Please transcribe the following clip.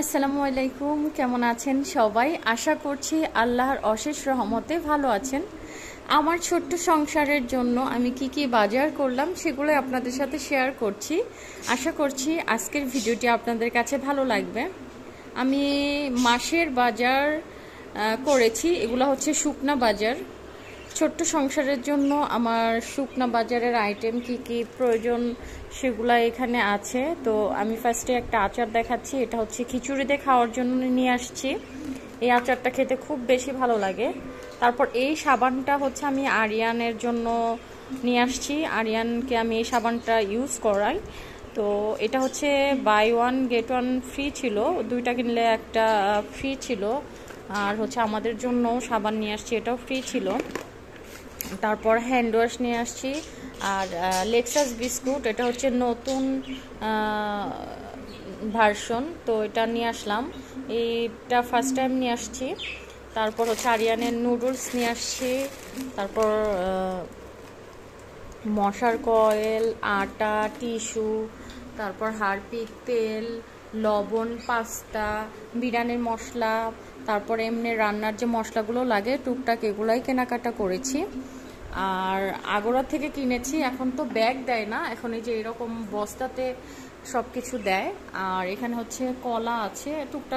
আসসালামু আলাইকুম কেমন আছেন সবাই আশা করছি আল্লাহর অশেষ রহমতে ভালো আছেন আমার ছোট্ট সংসারের জন্য আমি কি কি বাজার করলাম সেগুলো আপনাদের সাথে শেয়ার করছি আশা করছি আজকের ভিডিওটি আপনাদের কাছে ভালো লাগবে আমি মাসের বাজার করেছি এগুলো হচ্ছে শুকনা বাজার ছোট্ট সংসারের জন্য আমার শুকনা বাজারের আইটেম কি কি প্রয়োজন সেগুলা এখানে আছে তো আমি ফার্স্টে একটা আচার দেখাচ্ছি এটা হচ্ছে খিচুড়িতে খাওয়ার জন্য নিয়ে আসছি এই আচারটা খেতে খুব বেশি ভালো লাগে তারপর এই সাবানটা হচ্ছে আমি আরিয়ানের জন্য নিয়ে আসছি আরিয়ানকে আমি এই সাবানটা ইউজ করাই তো এটা হচ্ছে buy one get one free ছিল দুইটা কিনলে একটা ফ্রি ছিল আর হচ্ছে আমাদের জন্য সাবান নিয়ে আসছি এটাও ফ্রি ছিল তারপর হ্যান্ড ওয়াশ নিয়ে আসছি আর লেক্সাস বিস্কুট এটা হচ্ছে নতুন ভার্সন তো এটা নিয়ে আসলাম এইটা ফার্স্ট টাইম নিয়ে আসছি তারপর হচ্ছে আরিয়ানের নুডলস নিয়ে আসছি তারপর মশার কয়েল আটা টিস্যু তারপর হারপিক তেল লবণ পাস্তা বিরিয়ানির মশলা তারপর এমনি রান্নার যে মশলাগুলো লাগে টুকটাক এগুলাই কেনাকাটা করেছি আর আগোড়া থেকে কিনেছি এখন তো ব্যাগ দেয় না এখন এই যে এরকম বস্তাতে সব কিছু দেয় আর এখানে হচ্ছে কলা আছে টুকটাক